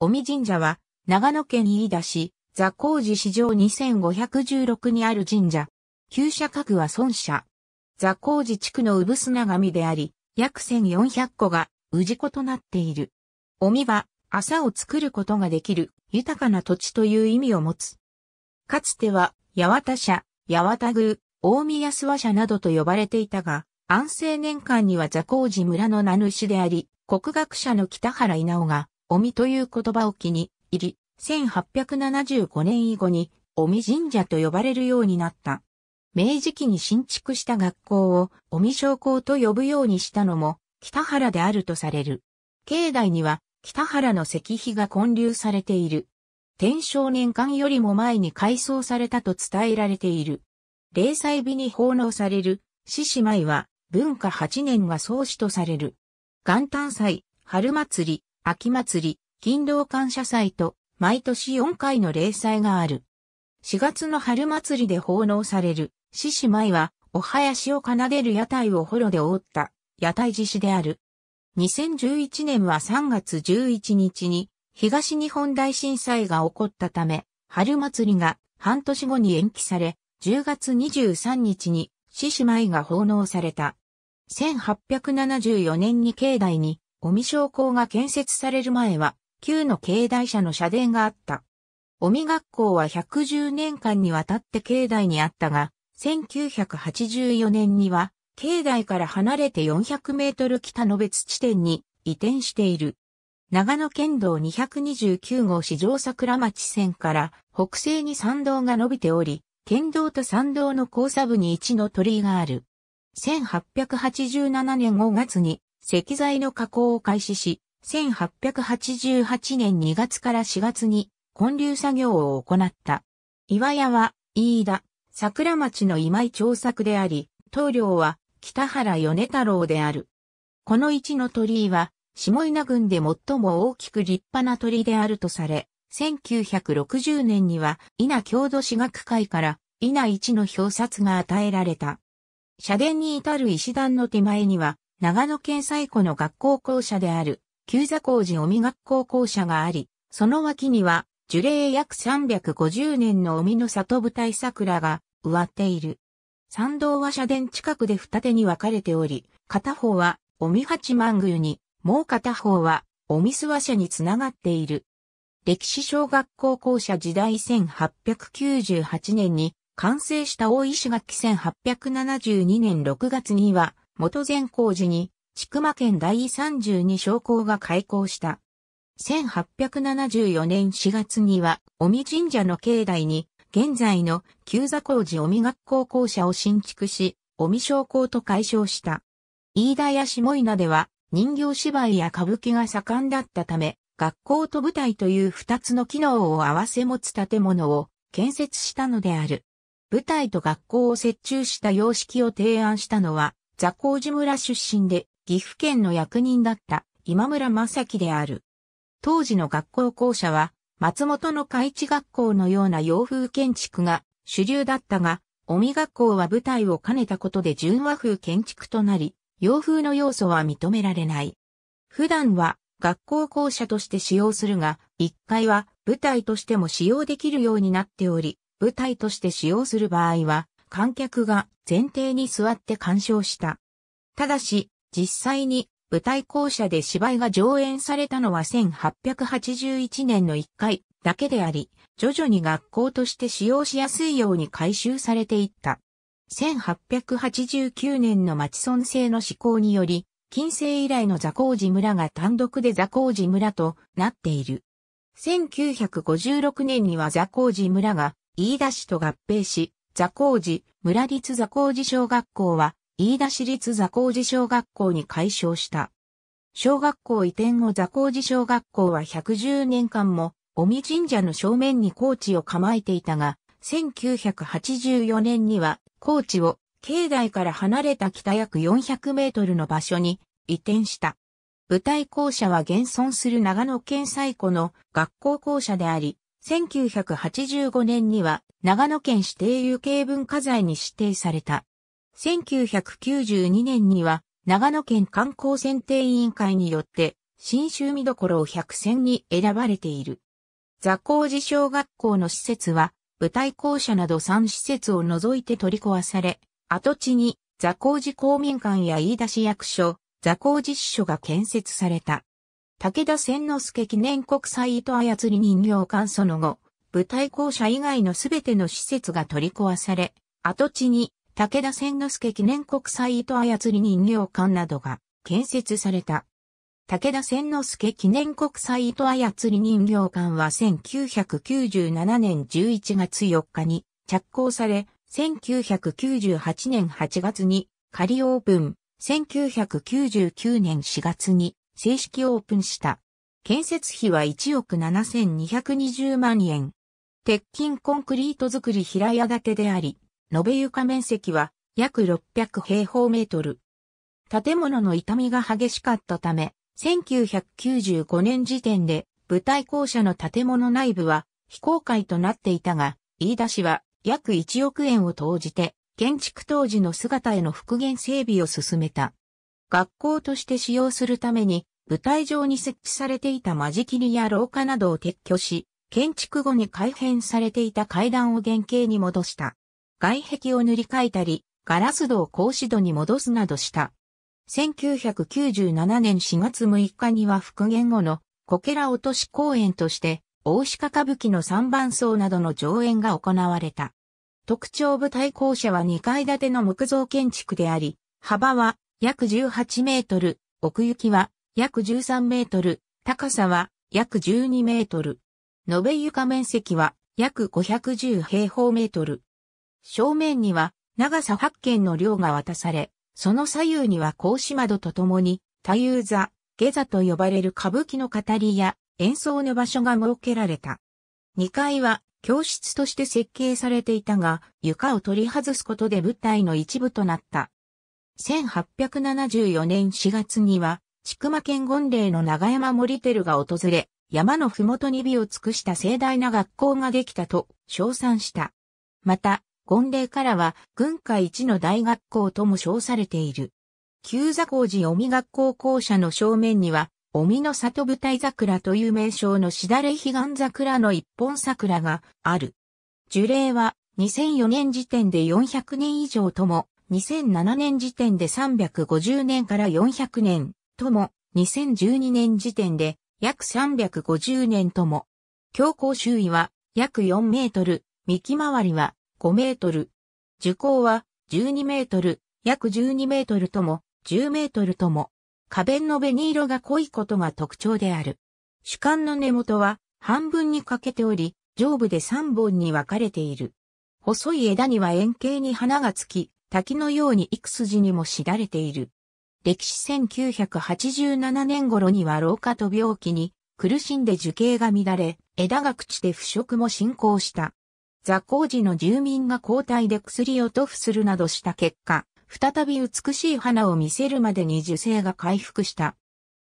尾身神社は、長野県飯田市、座高寺市場2516にある神社。旧社格は孫社。座高寺地区の産砂神であり、約1400個がじ子となっている。尾身は、朝を作ることができる豊かな土地という意味を持つ。かつては、八幡社、八幡宮、大宮諏訪社などと呼ばれていたが、安政年間には座高寺村の名主であり、国学者の北原稲尾が、おみという言葉を気に入り、1875年以後に、おみ神社と呼ばれるようになった。明治期に新築した学校を、おみ商校と呼ぶようにしたのも、北原であるとされる。境内には、北原の石碑が建立されている。天正年間よりも前に改装されたと伝えられている。霊祭日に奉納される、獅子舞は、文化8年が創始とされる。元旦祭、春祭り、秋祭り、勤労感謝祭と、毎年4回の例祭がある。4月の春祭りで奉納される、獅子舞は、お囃子を奏でる屋台をホロで覆った、屋台獅子である。2011年は3月11日に、東日本大震災が起こったため、春祭りが半年後に延期され、10月23日に獅子舞が奉納された。1874年に境内に尾身商工が建設される前は、旧の境内社の社殿があった。尾身学校は110年間にわたって境内にあったが、1984年には、境内から離れて400メートル北の別地点に移転している。長野県道229号市場桜町線から北西に山道が伸びており、県道と山道の交差部に一の鳥居がある。1887年5月に石材の加工を開始し、1888年2月から4月に混流作業を行った。岩屋は、飯田、桜町の今井町作であり、棟梁は北原米太郎である。この一の鳥居は、下稲郡で最も大きく立派な鳥であるとされ、1960年には稲郷土史学会から稲一の表札が与えられた。社殿に至る石段の手前には長野県最古の学校校舎である、旧座工事尾身学校校舎があり、その脇には、樹齢約350年の尾身の里舞台桜が植わっている。参道は社殿近くで二手に分かれており、片方は尾身八幡宮に、もう片方は尾身諏訪社につながっている。歴史小学校校舎時代1898年に完成した大石垣1872年6月には元善光寺に、千曲県第32商工が開校した。1874年4月には、尾身神社の境内に、現在の旧座工寺尾身学校校舎を新築し、尾身商工と解消した。飯田や下稲では、人形芝居や歌舞伎が盛んだったため、学校と舞台という二つの機能を合わせ持つ建物を建設したのである。舞台と学校を折衷した様式を提案したのは、ザコ寺村出身で、岐阜県の役人だった今村正樹である。当時の学校校舎は、松本の開地学校のような洋風建築が主流だったが、尾身学校は舞台を兼ねたことで純和風建築となり、洋風の要素は認められない。普段は学校校舎として使用するが、1階は舞台としても使用できるようになっており、舞台として使用する場合は、観客が前提に座って鑑賞した。ただし、実際に舞台校舎で芝居が上演されたのは1881年の1回だけであり、徐々に学校として使用しやすいように改修されていった。1889年の町村制の施行により、近世以来の座工寺村が単独で座工寺村となっている。1956年には座工寺村が飯田市と合併し、座高寺、村立座高寺小学校は、飯田市立座高寺小学校に改称した。小学校移転後座高寺小学校は110年間も、尾身神社の正面に高知を構えていたが、1984年には高知を境内から離れた北約400メートルの場所に移転した。舞台校舎は現存する長野県最古の学校校舎であり、1985年には長野県指定有形文化財に指定された。1992年には長野県観光選定委員会によって新州見どころを100選に選ばれている。座高寺小学校の施設は舞台校舎など3施設を除いて取り壊され、跡地に座高寺公民館や飯田市役所、座高寺支所が建設された。武田千之助記念国際糸操り人形館その後、舞台校舎以外のすべての施設が取り壊され、跡地に武田千之助記念国際糸操り人形館などが建設された。武田千之助記念国際糸操り人形館は1997年11月4日に着工され、1998年8月に仮オープン、1999年4月に正式オープンした。建設費は1億7220万円。鉄筋コンクリート作り平屋建てであり、延べ床面積は約600平方メートル。建物の傷みが激しかったため、1995年時点で舞台校舎の建物内部は非公開となっていたが、飯田市は約1億円を投じて、建築当時の姿への復元整備を進めた。学校として使用するために、舞台上に設置されていた間仕切りや廊下などを撤去し、建築後に改変されていた階段を原型に戻した。外壁を塗り替えたり、ガラス戸を格子戸に戻すなどした。1997年4月6日には復元後のこけら落とし公演として、大鹿歌舞伎の三番層などの上演が行われた。特徴舞台校舎は2階建ての木造建築であり、幅は約18メートル、奥行きは約13メートル、高さは約12メートル。延べ床面積は約510平方メートル。正面には長さ8軒の寮が渡され、その左右には格子窓とともに、太遊座、下座と呼ばれる歌舞伎の語りや演奏の場所が設けられた。2階は教室として設計されていたが、床を取り外すことで舞台の一部となった。1874年4月には、千曲県権令の長山森照が訪れ、山のふもとに美を尽くした盛大な学校ができたと称賛した。また、権令からは、軍下一の大学校とも称されている。旧座工寺尾身学校校舎の正面には、尾身の里舞台桜という名称のしだれ彼岸桜の一本桜がある。樹齢は2004年時点で400年以上とも2007年時点で350年から400年とも、2012年時点で約350年とも。強行周囲は約4メートル、幹回りは5メートル。樹高は12メートル、約12メートルとも10メートルとも。花弁の紅色が濃いことが特徴である。主幹の根元は半分に欠けており、上部で3本に分かれている。細い枝には円形に花がつき、滝のように幾筋にもしだれている。歴史1987年頃には老化と病気に苦しんで樹形が乱れ、枝が朽ちて腐食も進行した。座工寺の住民が交代で薬を塗布するなどした結果、再び美しい花を見せるまでに樹勢が回復した。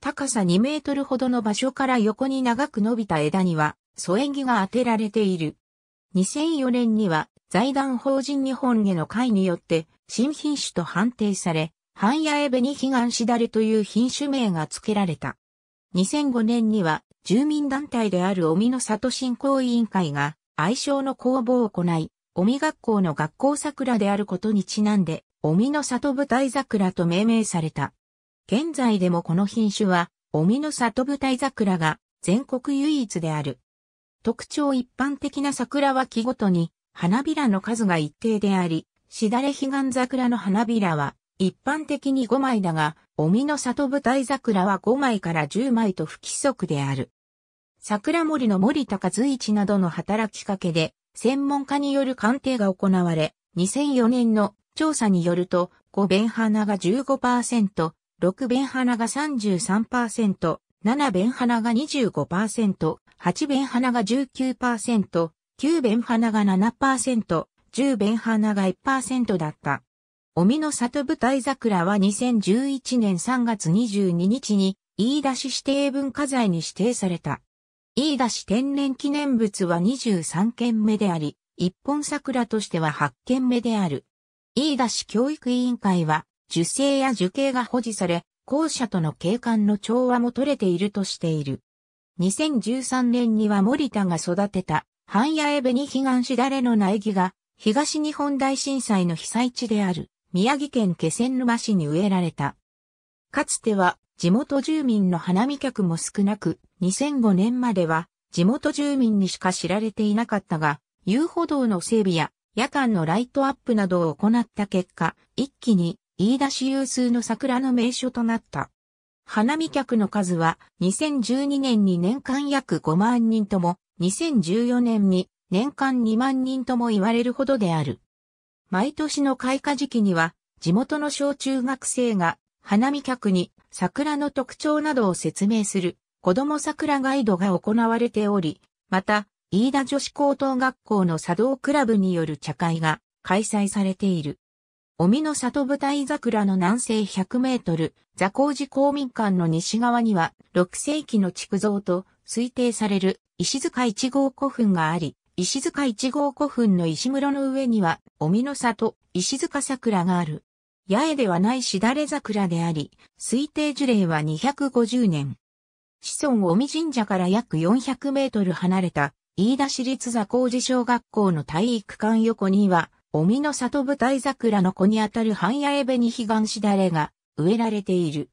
高さ2メートルほどの場所から横に長く伸びた枝には、添縁木が当てられている。2004年には財団法人日本への会によって新品種と判定され、半屋エベに悲願しだれという品種名が付けられた。2005年には住民団体である尾身の里振興委員会が愛称の公募を行い、尾身学校の学校桜であることにちなんで、尾身の里舞台桜と命名された。現在でもこの品種は、尾身の里舞台桜が全国唯一である。特徴一般的な桜は木ごとに花びらの数が一定であり、しだれ彼岸桜の花びらは一般的に5枚だが、おみの里舞台桜は5枚から10枚と不規則である。桜森の森高随一などの働きかけで、専門家による鑑定が行われ、2004年の調査によると、5弁花が15%、6弁花が33%、7弁花が25%、8弁花が19%、9弁花が7%、10弁花が1%だった。おみの里舞台桜は2011年3月22日に、飯田市指定文化財に指定された。飯田市天然記念物は23件目であり、一本桜としては8件目である。飯田市教育委員会は、受精や受刑が保持され、校舎との景観の調和も取れているとしている。2013年には森田が育てた半屋江に悲願しだれの苗木が、東日本大震災の被災地である、宮城県気仙沼市に植えられた。かつては、地元住民の花見客も少なく、2005年までは、地元住民にしか知られていなかったが、遊歩道の整備や、夜間のライトアップなどを行った結果、一気に、飯田市有数の桜の名所となった。花見客の数は2012年に年間約5万人とも2014年に年間2万人とも言われるほどである。毎年の開花時期には、地元の小中学生が花見客に桜の特徴などを説明する子供桜ガイドが行われており、また、飯田女子高等学校の茶道クラブによる茶会が開催されている。尾身の里舞台桜の南西100メートル、座高寺公民館の西側には、6世紀の築造と推定される石塚一号古墳があり、石塚一号古墳の石室の上には、おみの里、石塚桜がある。八重ではないしだれ桜であり、推定樹齢は250年。子孫尾身神社から約400メートル離れた、飯田市立座工事小学校の体育館横には、尾身の里舞台桜の子にあたる半八重紅彼岸しだれが植えられている。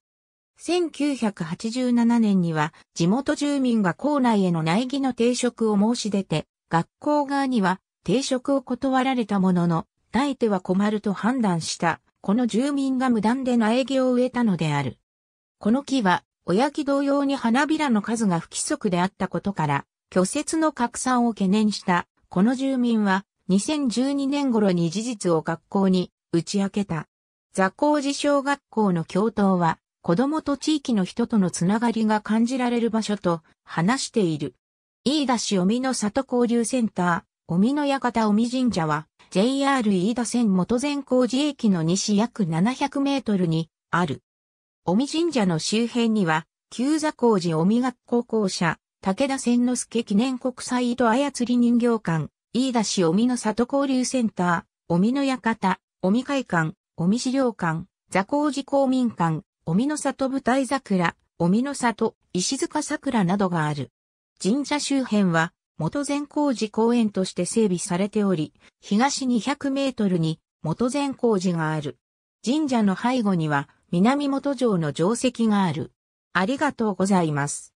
1987年には地元住民が校内への苗木の定食を申し出て、学校側には定食を断られたものの、耐えては困ると判断した、この住民が無断で苗木を植えたのである。この木は、親木同様に花びらの数が不規則であったことから、拒絶の拡散を懸念した、この住民は、2012年頃に事実を学校に打ち明けた。座高自小学校の教頭は、子供と地域の人とのつながりが感じられる場所と話している。飯田市尾身の里交流センター、尾身の館尾身神社は JR 飯田線元善光寺駅の西約700メートルにある。尾身神社の周辺には、旧座工寺尾身学校校舎、武田千之助記念国際糸操り人形館、飯田市尾身の里交流センター、尾身の館、尾身会館、尾身資料館、座工寺公民館、おみの里舞台桜、おみの里、石塚桜などがある。神社周辺は、元善光寺公園として整備されており、東200メートルに元善光寺がある。神社の背後には、南元城の城跡がある。ありがとうございます。